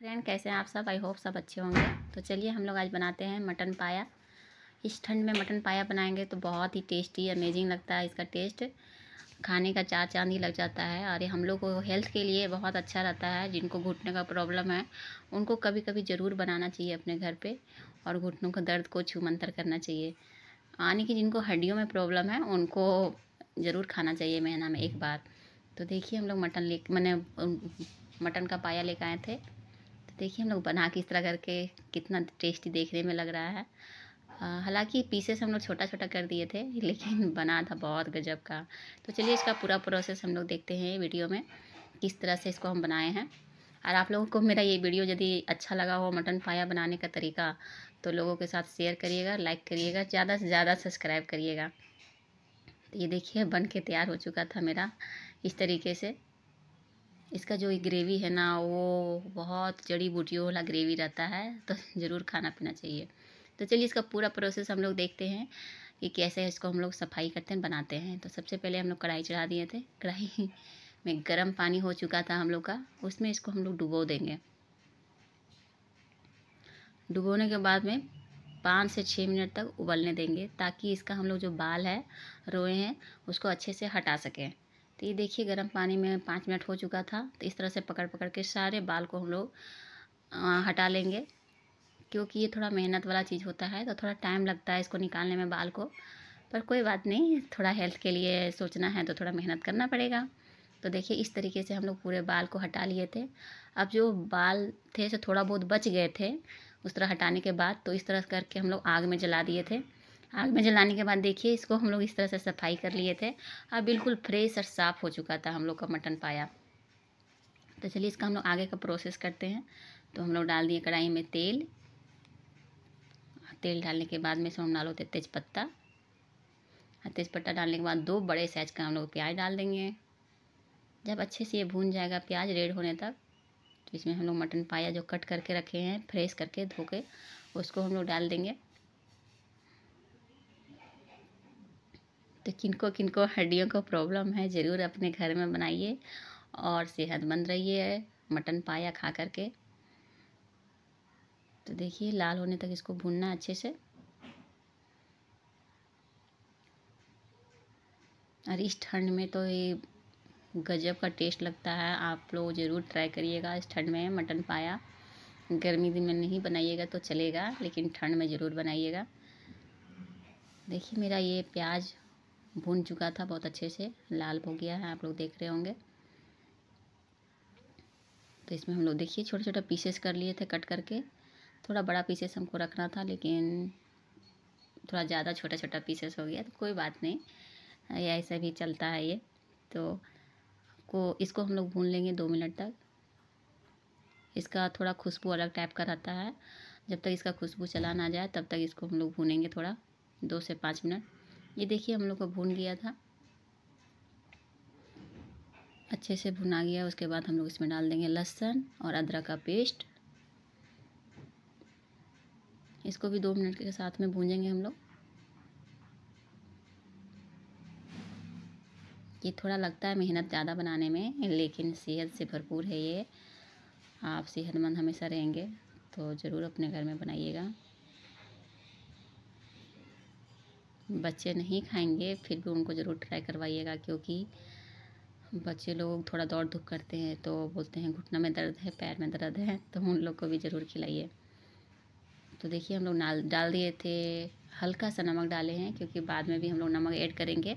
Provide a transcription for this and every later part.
friend कैसे हैं आप सब आई होप सब अच्छे होंगे तो चलिए हम लोग आज बनाते हैं मटन पाया इस ठंड में मटन पाया बनाएंगे तो बहुत ही टेस्टी अमेजिंग लगता है इसका टेस्ट खाने का चार चांद ही लग जाता है और ये हम लोग को हेल्थ के लिए बहुत अच्छा रहता है जिनको घुटने का प्रॉब्लम है उनको कभी कभी ज़रूर बनाना चाहिए अपने घर पर और घुटनों का दर्द को छूमंतर करना चाहिए यानी कि जिनको हड्डियों में प्रॉब्लम है उनको ज़रूर खाना चाहिए महीना में एक बार तो देखिए हम लोग मटन ले मैंने मटन का पाया लेकर आए थे देखिए हम लोग बना के इस तरह करके कितना टेस्टी देखने में लग रहा है हालांकि पीसेस हम लोग छोटा छोटा कर दिए थे लेकिन बना था बहुत गजब का तो चलिए इसका पूरा प्रोसेस हम लोग देखते हैं वीडियो में किस तरह से इसको हम बनाए हैं और आप लोगों को मेरा ये वीडियो यदि अच्छा लगा हो मटन पाया बनाने का तरीका तो लोगों के साथ शेयर करिएगा लाइक करिएगा ज़्यादा से ज़्यादा सब्सक्राइब करिएगा तो ये देखिए बन के तैयार हो चुका था मेरा इस तरीके से इसका जो ग्रेवी है ना वो बहुत जड़ी बूटियों वाला ग्रेवी रहता है तो ज़रूर खाना पीना चाहिए तो चलिए इसका पूरा प्रोसेस हम लोग देखते हैं कि कैसे इसको हम लोग सफाई करते हैं बनाते हैं तो सबसे पहले हम लोग कढ़ाई चढ़ा दिए थे कढ़ाई में गर्म पानी हो चुका था हम लोग का उसमें इसको हम लोग डुबो देंगे डुबोने के बाद में पाँच से छः मिनट तक उबलने देंगे ताकि इसका हम लोग जो बाल है रोए हैं उसको अच्छे से हटा सकें तो ये देखिए गर्म पानी में पाँच मिनट हो चुका था तो इस तरह से पकड़ पकड़ के सारे बाल को हम लोग हटा लेंगे क्योंकि ये थोड़ा मेहनत वाला चीज़ होता है तो थोड़ा टाइम लगता है इसको निकालने में बाल को पर कोई बात नहीं थोड़ा हेल्थ के लिए सोचना है तो थोड़ा मेहनत करना पड़ेगा तो देखिए इस तरीके से हम लोग पूरे बाल को हटा लिए थे अब जो बाल थे से थोड़ा बहुत बच गए थे उस तरह हटाने के बाद तो इस तरह करके हम लोग आग में जला दिए थे आग में जलाने के बाद देखिए इसको हम लोग इस तरह से सफाई कर लिए थे अब बिल्कुल फ्रेश और साफ़ हो चुका था हम लोग का मटन पाया तो चलिए इसका हम लोग आगे का प्रोसेस करते हैं तो हम लोग डाल दिए कढ़ाई में तेल तेल डालने के बाद में इसमें हम डालो थे तेज पत्ता डालने के बाद दो बड़े साइज का हम लोग प्याज डाल देंगे जब अच्छे से ये भून जाएगा प्याज रेड होने तक तो इसमें हम लोग मटन पाया जो कट करके रखे हैं फ्रेश करके धो के उसको हम लोग डाल देंगे तो किनको किनको हड्डियों का प्रॉब्लम है ज़रूर अपने घर में बनाइए और सेहतमंद रहिए मटन पाया खा करके तो देखिए लाल होने तक इसको भूनना अच्छे से और इस ठंड में तो ये गजब का टेस्ट लगता है आप लोग ज़रूर ट्राई करिएगा इस ठंड में मटन पाया गर्मी दिन में नहीं बनाइएगा तो चलेगा लेकिन ठंड में ज़रूर बनाइएगा देखिए मेरा ये प्याज भून चुका था बहुत अच्छे से लाल हो गया है आप लोग देख रहे होंगे तो इसमें हम लोग देखिए छोटे छोटे पीसेस कर लिए थे कट करके थोड़ा बड़ा पीसेस हमको रखना था लेकिन थोड़ा ज़्यादा छोटा छोटा पीसेस हो गया तो कोई बात नहीं या ऐसा भी चलता है ये तो को इसको हम लोग भून लेंगे दो मिनट तक इसका थोड़ा खुशबू अलग टाइप का रहता है जब तक इसका खुशबू चला ना जाए तब तक इसको हम लोग भूनेंगे थोड़ा दो से पाँच मिनट ये देखिए हम लोग को भून गया था अच्छे से भुना गया उसके बाद हम लोग इसमें डाल देंगे लहसुन और अदरक का पेस्ट इसको भी दो मिनट के साथ में भूनेंगे हम लोग ये थोड़ा लगता है मेहनत ज़्यादा बनाने में लेकिन सेहत से भरपूर है ये आप सेहतमंद हमेशा रहेंगे तो ज़रूर अपने घर में बनाइएगा बच्चे नहीं खाएंगे फिर भी उनको ज़रूर ट्राई करवाइएगा क्योंकि बच्चे लोग थोड़ा दौड़ धूप करते हैं तो बोलते हैं घुटना में दर्द है पैर में दर्द है तो उन लोग को भी ज़रूर खिलाइए तो देखिए हम लोग नाल डाल दिए थे हल्का सा नमक डाले हैं क्योंकि बाद में भी हम लोग नमक ऐड करेंगे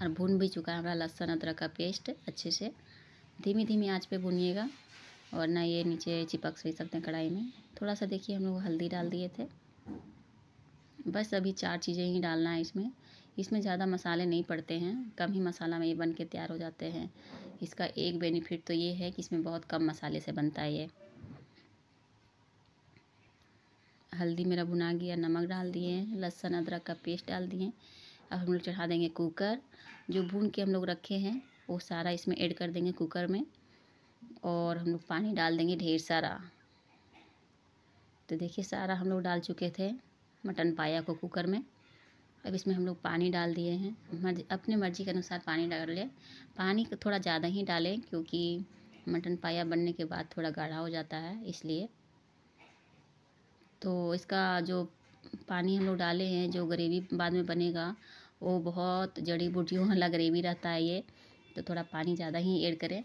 और भून भी चुका है हमारा लहसुन अदरक का पेस्ट अच्छे से धीमी धीमी आँच पर भूनिएगा और ना ये नीचे चिपक सही सकते हैं कढ़ाई में थोड़ा सा देखिए हम लोग हल्दी डाल दिए थे बस अभी चार चीज़ें ही डालना है इसमें इसमें ज़्यादा मसाले नहीं पड़ते हैं कम ही मसाला में ये बन के तैयार हो जाते हैं इसका एक बेनिफिट तो ये है कि इसमें बहुत कम मसाले से बनता है ये हल्दी मेरा भुना गया नमक डाल दिए लहसुन अदरक का पेस्ट डाल दिए अब हम लोग चढ़ा देंगे कुकर जो भून के हम लोग रखे हैं वो सारा इसमें ऐड कर देंगे कुकर में और हम लोग पानी डाल देंगे ढेर सारा तो देखिए सारा हम लोग डाल चुके थे मटन पाया को कुकर में अब इसमें हम लोग पानी डाल दिए हैं मर्जी अपने मर्ज़ी के अनुसार पानी डाल लें पानी थोड़ा ज़्यादा ही डालें क्योंकि मटन पाया बनने के बाद थोड़ा गाढ़ा हो जाता है इसलिए तो इसका जो पानी हम लोग डाले हैं जो ग्रेवी बाद में बनेगा वो बहुत जड़ी बूटियों वाला ग्रेवी रहता है ये तो थोड़ा पानी ज़्यादा ही ऐड करें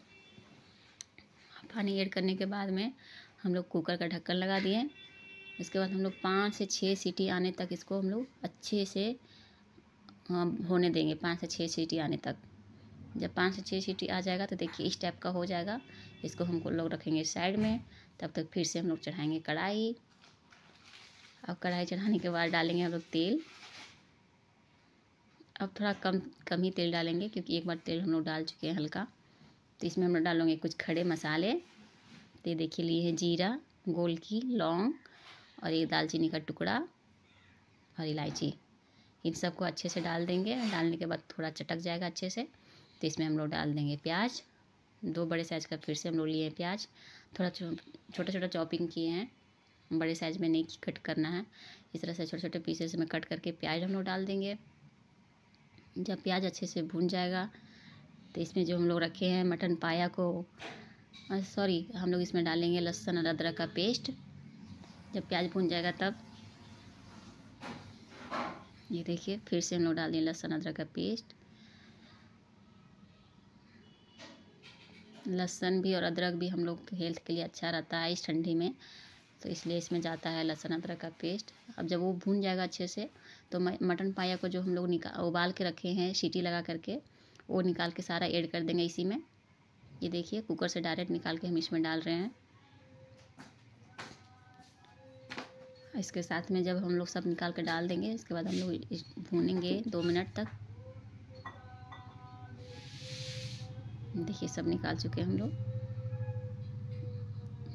पानी ऐड करने के बाद में हम लोग कुकर का ढक्कन लगा दिए इसके बाद हम लोग पाँच से छः सीटी आने तक इसको हम लोग अच्छे से हाँ, होने देंगे पाँच से छः सीटी आने तक जब पाँच से छः सीटी आ जाएगा तो देखिए इस टाइप का हो जाएगा इसको हमको लोग रखेंगे साइड में तब तक फिर से हम लोग चढ़ाएँगे कढ़ाई अब कढ़ाई चढ़ाने के बाद डालेंगे हम लोग तेल अब थोड़ा कम कम ही तेल डालेंगे क्योंकि एक बार तेल हम लोग डाल चुके हैं हल्का तो इसमें हम लोग डालेंगे कुछ खड़े मसाले तो देखिए लिए है जीरा गोल की लौंग और एक दालचीनी का टुकड़ा और इलायची इन सबको अच्छे से डाल देंगे डालने के बाद थोड़ा चटक जाएगा अच्छे से तो इसमें हम लोग डाल देंगे प्याज दो बड़े साइज़ का फिर से हम लोग लिए हैं प्याज थोड़ा छोटा छोटा चॉपिंग किए हैं बड़े साइज़ में नहीं कट करना है इस तरह से छोटे छोटे पीसेस में कट करके प्याज हम लोग डाल देंगे जब प्याज अच्छे से भून जाएगा तो इसमें जो हम लोग रखे हैं मटन पाया को सॉरी हम लोग इसमें डालेंगे लहसुन और अदरक का पेस्ट जब प्याज भून जाएगा तब ये देखिए फिर से हम लोग डाल दें लहसुन अदरक का पेस्ट लहसुन भी और अदरक भी हम लोग हेल्थ के लिए अच्छा रहता है इस ठंडी में तो इसलिए इसमें जाता है लहसुन अदरक का पेस्ट अब जब वो भून जाएगा अच्छे से तो मटन पाया को जो हम लोग निकाल उबाल के रखे हैं सीटी लगा करके वो निकाल के सारा ऐड कर देंगे इसी में ये देखिए कुकर से डायरेक्ट निकाल के हम इसमें डाल रहे हैं इसके साथ में जब हम लोग सब निकाल कर डाल देंगे इसके बाद हम लोग भूनेंगे दो मिनट तक देखिए सब निकाल चुके हैं हम लोग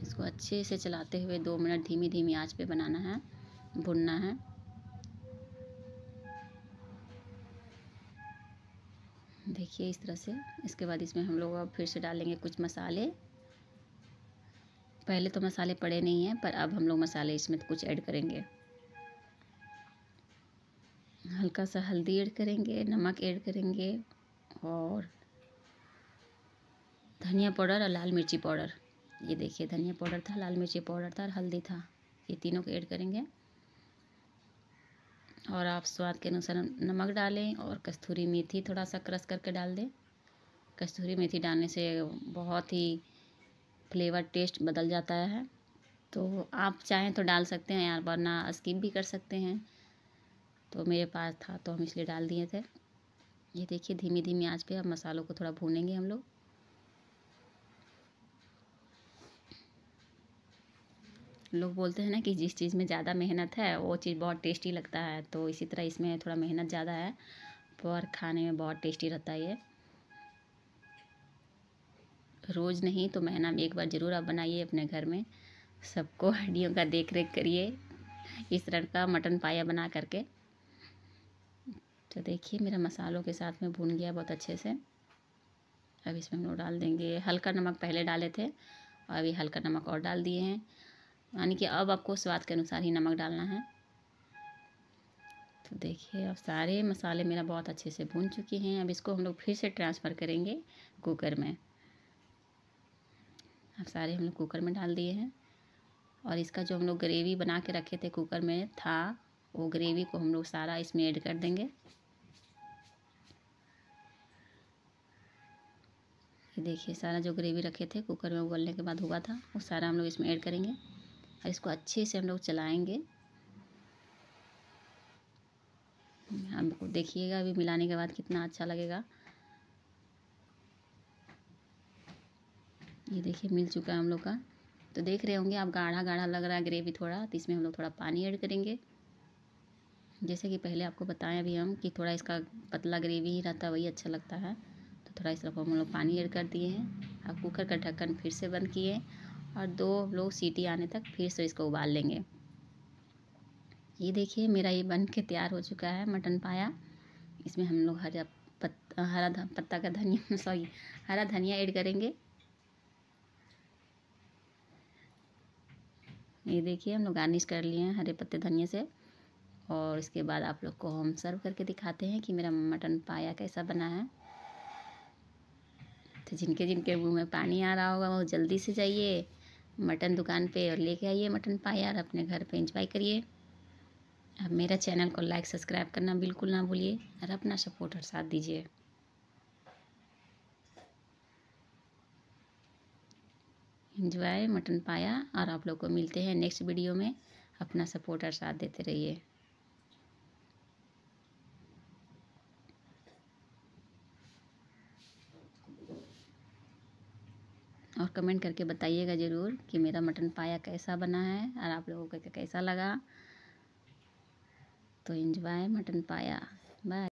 इसको अच्छे से चलाते हुए दो मिनट धीमी धीमी आंच पे बनाना है भुनना है देखिए इस तरह से इसके बाद इसमें हम लोग अब फिर से डालेंगे कुछ मसाले पहले तो मसाले पड़े नहीं हैं पर अब हम लोग मसाले इसमें कुछ ऐड करेंगे हल्का सा हल्दी ऐड करेंगे नमक ऐड करेंगे और धनिया पाउडर और लाल मिर्ची पाउडर ये देखिए धनिया पाउडर था लाल मिर्ची पाउडर था और हल्दी था ये तीनों को ऐड करेंगे और आप स्वाद के अनुसार नमक डालें और कस्तूरी मेथी थोड़ा सा क्रश करके डाल दें कस्तूरी मेथी डालने से बहुत ही फ्लेवर टेस्ट बदल जाता है तो आप चाहें तो डाल सकते हैं यार वरना स्किप भी कर सकते हैं तो मेरे पास था तो हम इसलिए डाल दिए थे ये देखिए धीमी धीमी आंच पे अब मसालों को थोड़ा भूनेंगे हम लोग लोग बोलते हैं ना कि जिस चीज़ में ज़्यादा मेहनत है वो चीज़ बहुत टेस्टी लगता है तो इसी तरह इसमें थोड़ा मेहनत ज़्यादा है पर खाने में बहुत टेस्टी रहता है ये रोज़ नहीं तो महीना में एक बार ज़रूर आप बनाइए अपने घर में सबको हड्डियों का देख रेख करिए इस तरह का मटन पाया बना करके तो देखिए मेरा मसालों के साथ में भून गया बहुत अच्छे से अब इसमें हम लोग डाल देंगे हल्का नमक पहले डाले थे और अभी हल्का नमक और डाल दिए हैं यानी कि अब आपको स्वाद के अनुसार ही नमक डालना है तो देखिए अब सारे मसाले मेरा बहुत अच्छे से भून चुके हैं अब इसको हम लोग फिर से ट्रांसफ़र करेंगे कुकर में अब सारे हम लोग कुकर में डाल दिए हैं और इसका जो हम लोग ग्रेवी बना के रखे थे कुकर में था वो ग्रेवी को हम लोग सारा इसमें ऐड कर देंगे ये देखिए सारा जो ग्रेवी रखे थे कुकर में उबलने के बाद हुआ था वो सारा हम लोग इसमें ऐड करेंगे और इसको अच्छे से हम लोग चलाएँगे आप देखिएगा अभी मिलाने के बाद कितना अच्छा लगेगा ये देखिए मिल चुका है हम लोग का तो देख रहे होंगे आप गाढ़ा गाढ़ा लग रहा है ग्रेवी थोड़ा तो इसमें हम लोग थोड़ा पानी ऐड करेंगे जैसे कि पहले आपको बताएं अभी हम कि थोड़ा इसका पतला ग्रेवी ही रहता है वही अच्छा लगता है तो थोड़ा इस तरफ हम लोग पानी ऐड कर दिए हैं अब कुकर का ढक्कन फिर से बंद किए और दो लोग सीटी आने तक फिर से इसको उबाल लेंगे ये देखिए मेरा ये बन के तैयार हो चुका है मटन पाया इसमें हम लोग हरा पत्ता हरा पत्ता का धनिया सॉरी हरा धनिया ऐड करेंगे ये देखिए हम लोग गार्निश कर लिए हैं हरे पत्ते धनिया से और इसके बाद आप लोग को हम सर्व करके दिखाते हैं कि मेरा मटन पाया कैसा बना है तो जिनके जिनके मुँह में पानी आ रहा होगा वो जल्दी से जाइए मटन दुकान पे और लेके आइए मटन पाया और अपने घर पे इंजॉय करिए अब मेरा चैनल को लाइक सब्सक्राइब करना बिल्कुल ना भूलिए और अपना सपोर्ट और साथ दीजिए इंजॉय मटन पाया और आप लोग को मिलते हैं नेक्स्ट वीडियो में अपना सपोर्ट और साथ देते रहिए और कमेंट करके बताइएगा ज़रूर कि मेरा मटन पाया कैसा बना है और आप लोगों को कैसा लगा तो इंजॉय मटन पाया बाय